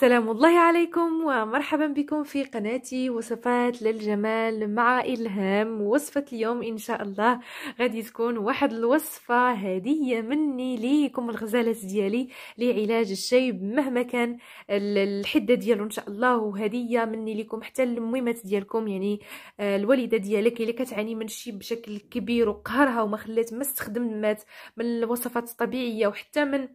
سلام الله عليكم ومرحبا بكم في قناتي وصفات للجمال مع إلهام وصفة اليوم إن شاء الله غادي تكون واحد الوصفة هدية مني ليكم الغزالات ديالي لعلاج الشيب مهما كان الحدة ديالو إن شاء الله وهدية مني ليكم حتى المميمات ديالكم يعني آه، الوالدة ديالك اللي كتعاني من الشيب بشكل كبير وقهرها وما خلات ما استخدمت من الوصفات الطبيعية وحتى من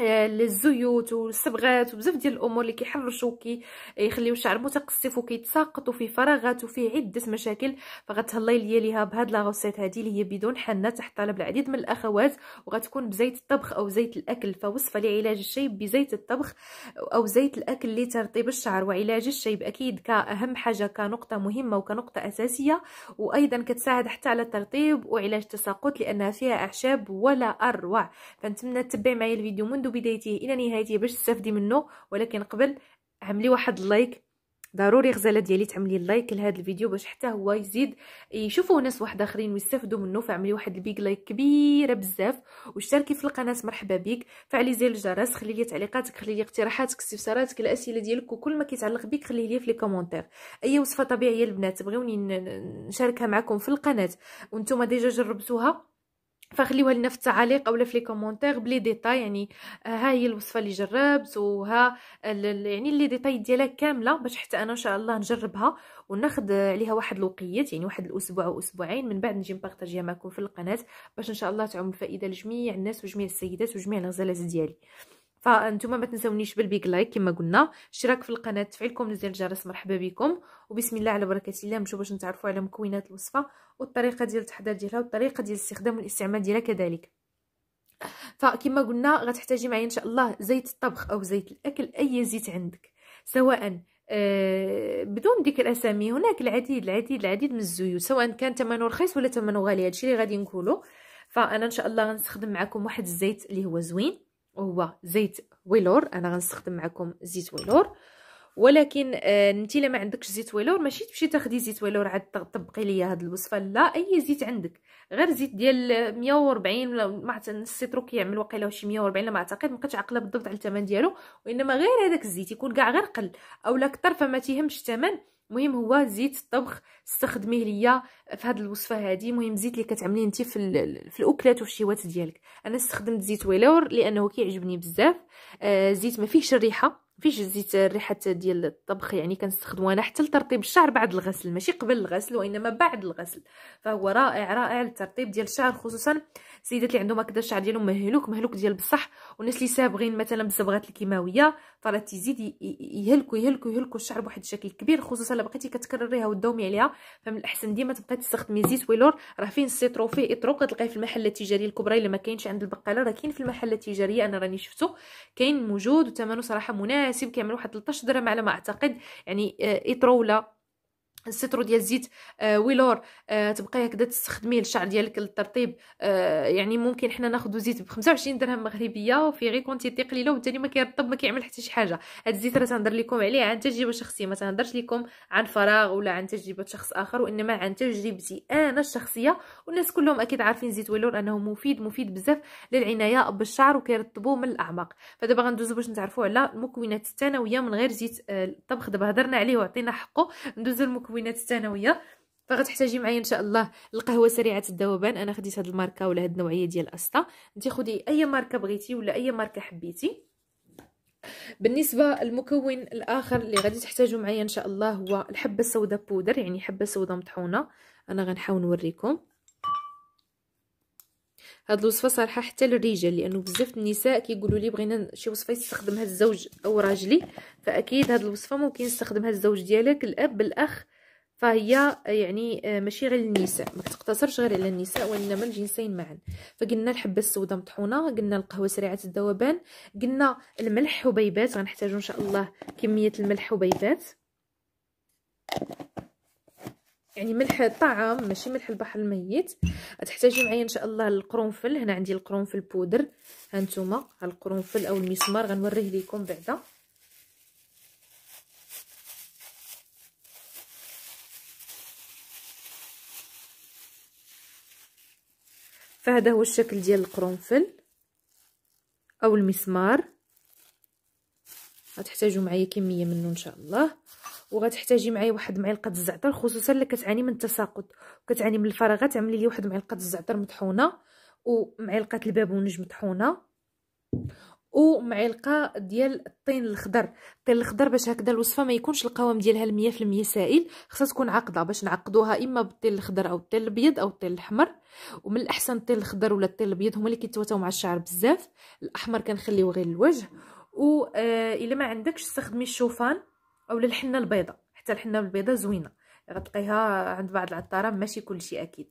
آه، للزيوت والصبغات وبزاف ديال الامور اللي كيحرشوا كيخليو آه، الشعر متقصف وكيتساقط وفي فراغات وفي عده مشاكل فغتهلاي ليا ليها بهاد لا غوسيت هادي اللي هي بدون حنه تحت طلب العديد من الاخوات وغتكون بزيت الطبخ او زيت الاكل فوصفه لعلاج الشيب بزيت الطبخ او زيت الاكل لترطيب الشعر وعلاج الشيب اكيد كاهم حاجه كنقطه مهمه وكنقطه اساسيه وايضا كتساعد حتى على الترطيب وعلاج التساقط لانها فيها اعشاب ولا اروع فنتمنى تتبع معايا الفيديو من منذ بدايته الى نهايته باش تستافدي منه ولكن قبل عملي واحد اللايك ضروري غزاله ديالي تعملي اللايك لهذا الفيديو باش حتى هو يزيد يشوفوه ناس واحد اخرين ويستافدوا منه فعملي واحد البيك لايك كبيره بزاف واشتركي في القناه مرحبا بك فعلي زر الجرس خلي لي تعليقاتك خلي لي اقتراحاتك استفساراتك الاسئله ديالك وكل ما كيتعلق بك خليه لي في لي كومونتير اي وصفه طبيعيه البنات بغيوني نشاركها معكم في القناه وانتم ديجا جربتوها فخليوها لنا في التعاليق اولا في لي كومونتير بلي ديتاي يعني آه، ها هي الوصفه اللي جربت وها يعني لي ديتاي ديالها كامله باش حتى انا ان شاء الله نجربها وناخذ عليها واحد الوقيت يعني واحد الاسبوع او اسبوعين من بعد نجي نبارطاجيها معكم في القناه باش ان شاء الله تعم الفائده لجميع الناس وجميع السيدات وجميع الغزالات ديالي فانتم ما تنسونيش بالبيك لايك كما قلنا اشتراك في القناه تفعيل كومنت ديال الجرس مرحبا بكم وبسم الله على بركه الله نمشيو باش نتعرفوا على مكونات الوصفه والطريقه ديال التحضير ديالها والطريقه ديال الاستخدام والاستعمال ديالها كذلك فكما قلنا غتحتاجي معايا ان شاء الله زيت الطبخ او زيت الاكل اي زيت عندك سواء آه، بدون ذكر اسامي هناك العديد العديد العديد من الزيوت سواء كان ثمنه رخيص ولا ثمنه غالي هادشي اللي غادي نقوله فانا ان شاء الله غنستخدم معكم واحد الزيت اللي هو زوين وهو زيت ويلور انا غنستخدم معكم زيت ويلور ولكن آه انت الا ما عندكش زيت ويلور ماشي تمشي تاخدي زيت ويلور عاد طبقي ليا هاد الوصفه لا اي زيت عندك غير زيت ديال 140 ولا ما السيترو كيعمل واقيلا شي 140 ما اعتقد ما بقيتش عاقله بالضبط على الثمن ديالو وانما غير هذاك الزيت يكون كاع غير قل اولا كثر فما تيهمش الثمن المهم هو زيت الطبخ استخدميه ليا في هذه الوصفه هذه المهم زيت اللي كتعمليه انت في في الاكلات والشوات ديالك انا استخدمت زيت ويلور لانه كيعجبني بزاف آه زيت ما فيهش الريحه فيش زيت الريحه ديال الطبخ يعني كنستخدمو انا حتى لترطيب الشعر بعد الغسل ماشي قبل الغسل وانما بعد الغسل فهو رائع رائع للترطيب ديال الشعر خصوصا السيدات اللي عندهم هكذا الشعر ديالهم مهلوك مهلوك ديال بصح والناس اللي سابغين مثلا بالصبغات الكيماويه فراه تزيد يهلكوا يهلكوا يهلكوا الشعر بواحد الشكل كبير خصوصا الا بقيتي كتكرريها وداومي عليها فمن الاحسن ديما تبقاي تستخدمي زيت ويلور راه فين السيترو فيه اطرو كتلقاه في المحلات التجاريه الكبرى الا ما كاينش عند البقاله راه كاين في المحل التجاريه انا راني شفتو كاين موجود وثمنه صراحه مناسب المحاسب كيعملوا واحد 13 درهم على ما اعتقد يعني آه، اطروله السترو ديال زيت آه، ويلور آه، تبقاي هكذا تستخدميه للشعر ديالك للترطيب آه، يعني ممكن حنا ناخذ زيت ب 25 درهم مغربيه وفي غير كونتيتي قليله وبالتالي ما كيرطب ما كيعمل حتى شي حاجه هاد الزيت راه تنهضر لكم عليه عن تجربه شخصيه ما تنهضرش لكم عن فراغ ولا عن تجربه شخص اخر وانما عن تجربتي انا الشخصيه والناس كلهم اكيد عارفين زيت ويلور انه مفيد مفيد بزاف للعنايه بالشعر وكيرطبوه من الاعماق فدابا غندوزو باش نتعرفوا على المكونات الثانويه من غير زيت الطبخ دابا هضرنا عليه وعطينا حقه ندوزو المكونات الثانويه فغتحتاجي معايا ان شاء الله القهوه سريعه الذوبان انا خديت هاد الماركه ولا هاد النوعيه ديال الاسطى انت خدي اي ماركه بغيتي ولا اي ماركه حبيتي بالنسبه المكون الاخر اللي غادي تحتاجوا معايا ان شاء الله هو الحبه السوداء بودر يعني حبه سوداء مطحونه انا غنحاول نوريكم هاد الوصفه صراحه حتى للرجال لانه بزاف النساء كيقولوا لي بغينا شي وصفه يستخدمها الزوج او راجلي فاكيد هاد الوصفه ممكن يستخدمها الزوج ديالك الاب الاخ فهي يعني آه، ماشي غير للنساء ما كتقتصرش غير على النساء وانما الجنسين معا فقلنا الحبه السوداء مطحونه قلنا القهوه سريعه الذوبان قلنا الملح حبيبات غنحتاجو ان شاء الله كميه الملح حبيبات يعني ملح الطعام ماشي ملح البحر الميت تحتاجي معايا ان شاء الله القرنفل هنا عندي القرنفل بودر هانتوما القرنفل او المسمار غنوريه لكم بعدا فهذا هو الشكل ديال القرنفل او المسمار غتحتاجوا معايا كميه منه ان شاء الله وغتحتاجي معايا واحد معلقه الزعتر خصوصا اللي كتعاني من التساقط وكتعاني من الفراغات عملي لي واحد معلقه الزعتر مطحونه ومعلقه البابونج مطحونه ومعلقه ديال الطين الخضر الطين الخضر باش هكذا الوصفه ما يكونش القوام ديالها 100% سائل خصها تكون عقده باش نعقدوها اما بالطين الخضر او الطين الابيض او الطين الاحمر ومن الاحسن الطين الخضر ولا الطين الابيض هما اللي كيتواتاو مع الشعر بزاف الاحمر كنخليوه غير الوجه و آه، الا ما عندكش استخدمي الشوفان اولا الحنه البيضاء حتى الحنه البيضاء زوينه غتلقيها عند بعض العطاره ماشي كلشي اكيد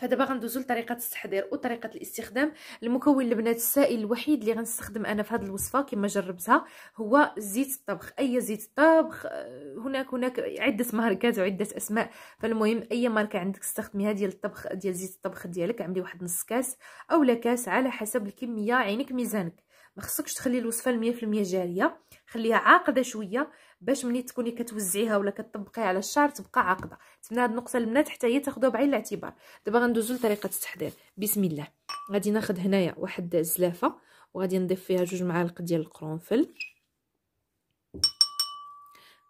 فدابا غندوزو لطريقه التحضير وطريقه الاستخدام المكون البنات السائل الوحيد اللي غنستخدم انا في هذه الوصفه كما جربتها هو زيت الطبخ اي زيت الطبخ آه، هناك هناك عده ماركات وعده اسماء فالمهم اي ماركه عندك استخدميها ديال الطبخ ديال زيت الطبخ ديالك عملي واحد نص كاس اولا كاس على حسب الكميه عينك ميزانك ما خصكش تخلي الوصفه في المية جاريه خليها عاقده شويه باش ملي تكوني كتوزعيها ولا كتطبقيها على الشعر تبقى عاقده نتمنى هاد النقطه البنات حتى هي تاخذوها بعين الاعتبار دابا غندوزو لطريقه التحضير بسم الله غادي ناخذ هنايا واحد الزلافه وغادي نضيف فيها جوج معالق ديال القرنفل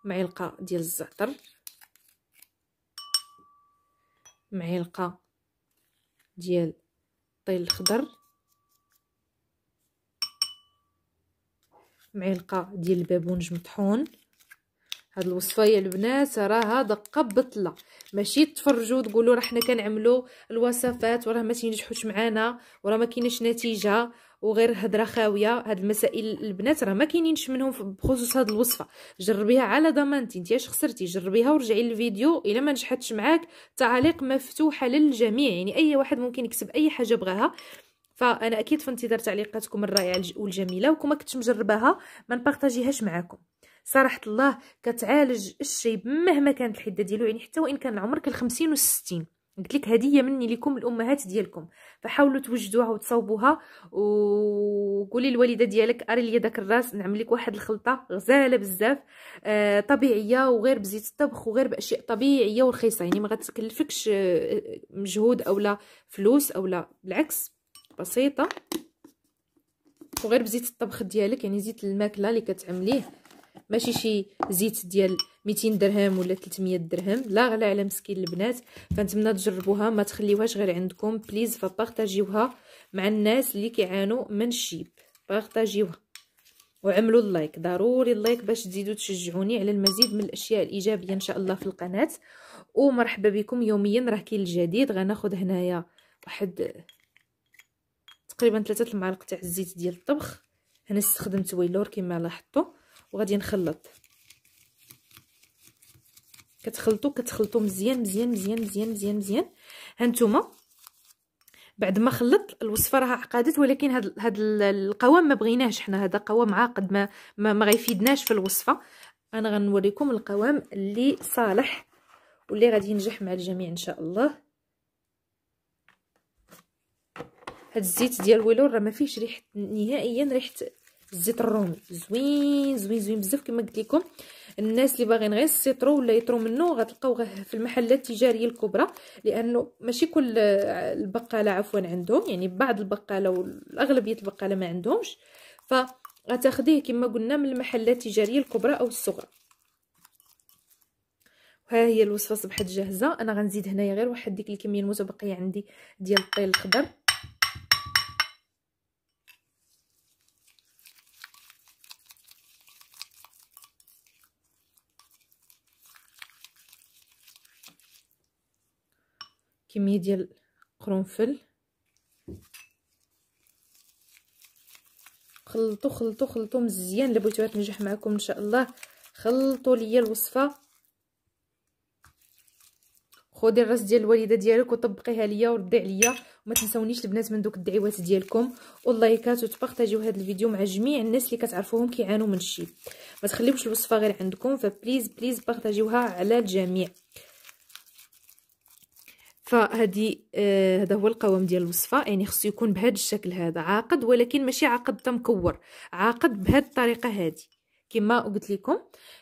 معلقه ديال الزعتر معلقه ديال الطين الخضر معلقه ديال البابونج مطحون هاد الوصفه يا البنات راها دقه بطله ماشي تفرجوا تقولوا راه حنا كنعملوا الوصفات وراه ما تنجحوش معانا وراه ما كاينش نتيجه وغير هضره خاويه هاد المسائل البنات راه ما كاينينش منهم بخصوص هاد الوصفه جربيها على ضمانتي انت اش خسرتي جربيها ورجعي للفيديو الا ما نجحتش معاك تعليق مفتوحه للجميع يعني اي واحد ممكن يكتب اي حاجه بغاها فانا اكيد في انتظار تعليقاتكم الرائعه والجميله وكما كنت مجرباها ما نبارطاجيهاش معاكم صراحه الله كتعالج الشيب مهما كانت الحده ديالو يعني حتى وان كان عمرك ال 50 و60 قلت لك هديه مني لكم الامهات ديالكم فحاولوا توجدوها وتصاوبوها وقولي الوالدة ديالك اري لي داك الراس نعمل لك واحد الخلطه غزاله بزاف آه طبيعيه وغير بزيت الطبخ وغير باشياء طبيعيه ورخيصه يعني ما غتكلفكش آه، مجهود اولا فلوس اولا بالعكس بسيطه وغير بزيت الطبخ ديالك يعني زيت الماكله اللي كتعمليه ماشي شي زيت ديال 200 درهم ولا 300 درهم لا غلا على مسكين البنات فنتمنى تجربوها ما تخليوهاش غير عندكم بليز فبارطاجيوها مع الناس اللي كيعانوا من الشيب بارطاجيوها وعملوا اللايك ضروري اللايك باش تزيدوا تشجعوني على المزيد من الاشياء الايجابيه ان شاء الله في القناه ومرحبا بكم يوميا راه كاين الجديد غناخذ هنايا واحد تقريبا ثلاثة المعالق تاع الزيت ديال الطبخ انا استخدمت ويلور كما لاحظتوا وغادي نخلط كتخلطوا كتخلطوا مزيان مزيان مزيان مزيان مزيان مزيان هانتوما بعد ما خلطت الوصفه راها عقدت ولكن هاد هاد القوام ما بغيناهش حنا هذا قوام عاقد ما ما, ما غيفيدناش في الوصفه انا غنوريكم القوام اللي صالح واللي غادي ينجح مع الجميع ان شاء الله هاد الزيت ديال ويلور راه ما فيهش ريحه نهائيا ريحه الزيت الرومي زوين زوين زوين بزاف كما قلت لكم الناس اللي باغيين غير السيترو ولا يطرو منه غتلقاوه في المحلات التجاريه الكبرى لانه ماشي كل البقاله عفوا عندهم يعني بعض البقاله والاغلبيه البقاله ما عندهمش ف غتاخديه كما قلنا من المحلات التجاريه الكبرى او الصغرى ها هي الوصفه صبحت جاهزه انا غنزيد هنايا غير واحد ديك الكميه المتبقيه عندي ديال الطين الخضر كميه ديال قرنفل خلطو خلطو خلطو مزيان لبغيتو تنجح معكم ان شاء الله خلطوا ليا الوصفه خدي الراس ديال الوالده ديالك وطبقيها ليا وردي عليا وما تنساونيش البنات من دوك الدعوات ديالكم واللايكات وتبارطاجيو هذا الفيديو مع جميع الناس اللي كتعرفوهم كيعانوا من الشيب ما تخليوش الوصفه غير عندكم فبليز بليز بارطاجيوها على الجميع فهادي آه هذا هو القوام ديال الوصفه يعني خصو يكون بهذا الشكل هذا عاقد ولكن ماشي عاقد تمكور عاقد بهذه الطريقه هذه كما قلت لكم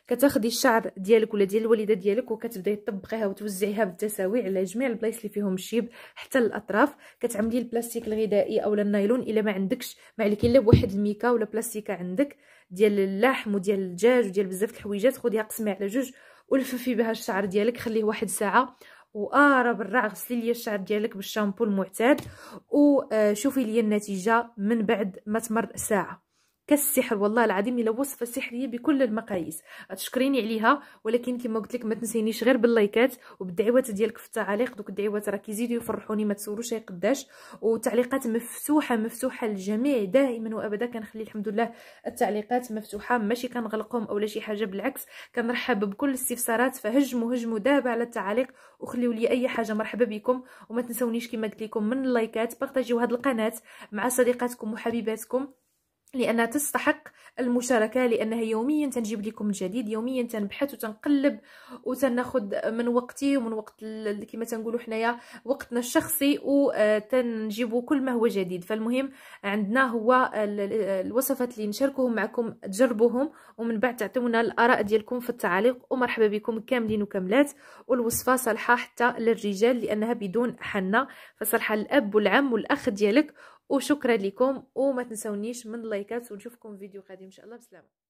كتاخدي الشعر ديالك ولا ديال الوالده ديالك وكتبداي تطبقيها وتوزعيها بالتساوي على جميع البلايص اللي فيهم الشيب حتى الاطراف كتعملي البلاستيك الغذائي اولا النايلون الا ما عندكش ما عليك الا بواحد الميكا ولا بلاستيكه عندك ديال اللحم وديال الدجاج وديال بزاف الحويجات خديها قسمي على جوج ولففي بها الشعر ديالك خليه واحد ساعه وارى برا غسلي لي الشعر ديالك بالشامبو المعتاد وشوفي آه، لي النتيجه من بعد ما تمر ساعه كالسحر والله العظيم الا وصفه سحريه بكل المقاييس تشكريني عليها ولكن كما قلت لك ما تنسينيش غير باللايكات وبالدعوات ديالك في التعاليق دوك الدعوات راه كيزيدوا يفرحوني ما تسولوش اي قداش وتعليقات مفتوحه مفتوحه للجميع دائما وابدا كنخلي الحمد لله التعليقات مفتوحه ماشي كنغلقهم اولا شي حاجه بالعكس كنرحب بكل الاستفسارات فهجموا هجموا دابا على التعاليق وخليوا لي اي حاجه مرحبا بكم وما تنسونيش كما قلت لكم من اللايكات بارطاجيو هذه القناه مع صديقاتكم وحبيباتكم لانها تستحق المشاركه لانها يوميا تنجيب لكم الجديد يوميا تنبحث وتنقلب وتناخذ من وقتي ومن وقت كما تنقولوا حنايا وقتنا الشخصي وتنجيبوا آه، كل ما هو جديد فالمهم عندنا هو الوصفات اللي نشاركوهم معكم تجربوهم ومن بعد تعطيونا الاراء ديالكم في التعليق ومرحبا بكم كاملين وكاملات والوصفه صالحه حتى للرجال لانها بدون حنه فصالحه الاب والعم والاخ ديالك وشكرا لكم وما تنسونيش من لايكات ونشوفكم فيديو قادم ان شاء الله بسلامه